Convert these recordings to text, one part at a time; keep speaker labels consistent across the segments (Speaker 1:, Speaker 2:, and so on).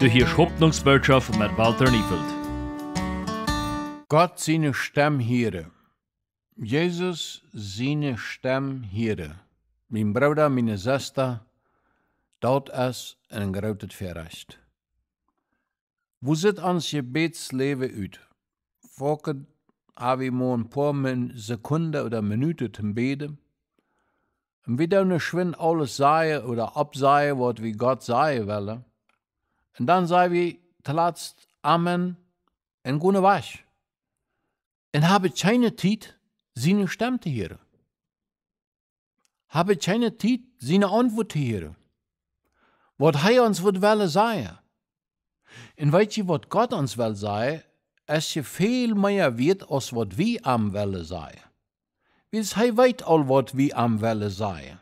Speaker 1: Du hier Hoffnungsbotschaft mit Walter Niefeld. Gott seine Stamm hier. Jesus seine Stamm hier. Mein Bruder, meine Schwester, dort ist ein großes Verrecht. Wo sieht unser Gebetsleben ut? Wolken haben wir mal ein paar Sekunden oder Minuten zum Beten? Und wir dürfen schwind alles sagen oder absagen, was wir Gott sagen wollen. Und dann zei we te laatst Amen en goede Wasch. Und hebben keine Zeit, seine Stimme zu hören. Hebben keine Zeit, seine Antwort zu hören. Was ons uns willen zeggen. En weet je wat Gott uns wil zeggen? Als je veel meer weet als was wir am willen zeggen. Weil hij weet al wat wie am willen zeggen.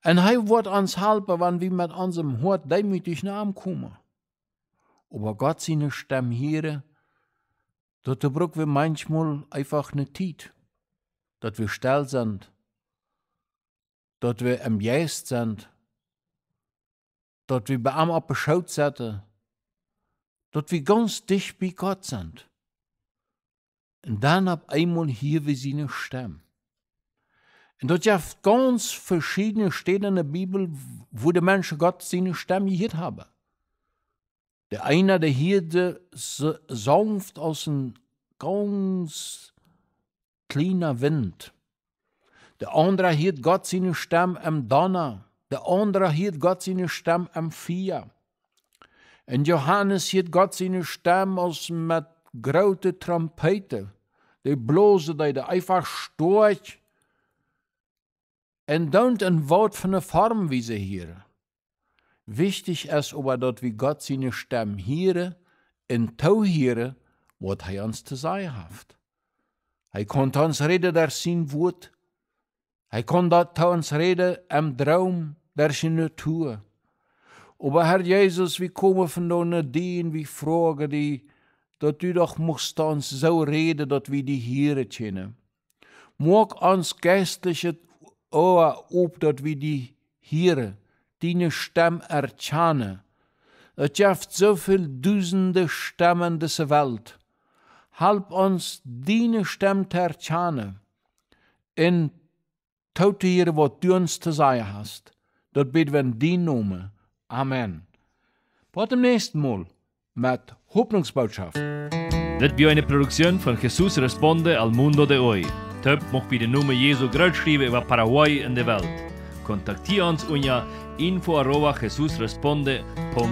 Speaker 1: En hij wird uns helfen, wenn wir mit unserem Hort demütig kommen. Aber Gott seine Stimme hören, dort brauchen wir manchmal einfach eine Zeit, dort wir still sind, dort wir im Geist sind, dort wir bei ihm abgeschaut sind, dort wir ganz dicht bei Gott sind. Und dann ab einmal hier wir seine Stimme. Und das ja ganz verschiedene Städte in der Bibel, wo die Menschen Gott seine Stämme gehört haben. Der eine, der hier sanft aus einem ganz kleiner Wind. Der andere hört Gott seine Stimme am Donner. Der andere hört Gott seine Stimme am Feuer. Und Johannes hört Gott seine Stimme aus mit großen Trompeten. Die bloße, die einfach storch En don't ein Wort von der Form wie sie hier. Wichtig ist aber dort, wie Gott seine Stimme hier in tau hier, was er uns zu sagen hat. Er konnte uns reden der sein Wut. Er konnte uns reden im Traum der seine Natur. Aber Herr Jesus, wir kommen von deiner Dien, wir fragen die, dass du doch musst uns so reden, dass wir die hier kennen. Mag uns geistliche oa opdat vi de hire, dine stem erkjenne. Het jaft zoveel duizenden stemmen desse welt. Halb uns dine stem te In En tot hier wat du uns zu zeggen hast. dort bidden we in die nomen. Amen. Bis zum nächsten Mal mit Hoffnungsbotschaft. Das war eine Produktion von Jesus Responde al Mundo de Hoy. Töpp mocht bei der Nummer Jesu groß schreiben über Paraguay in der Welt. Kontaktiere uns unter info.jesusresponde.com.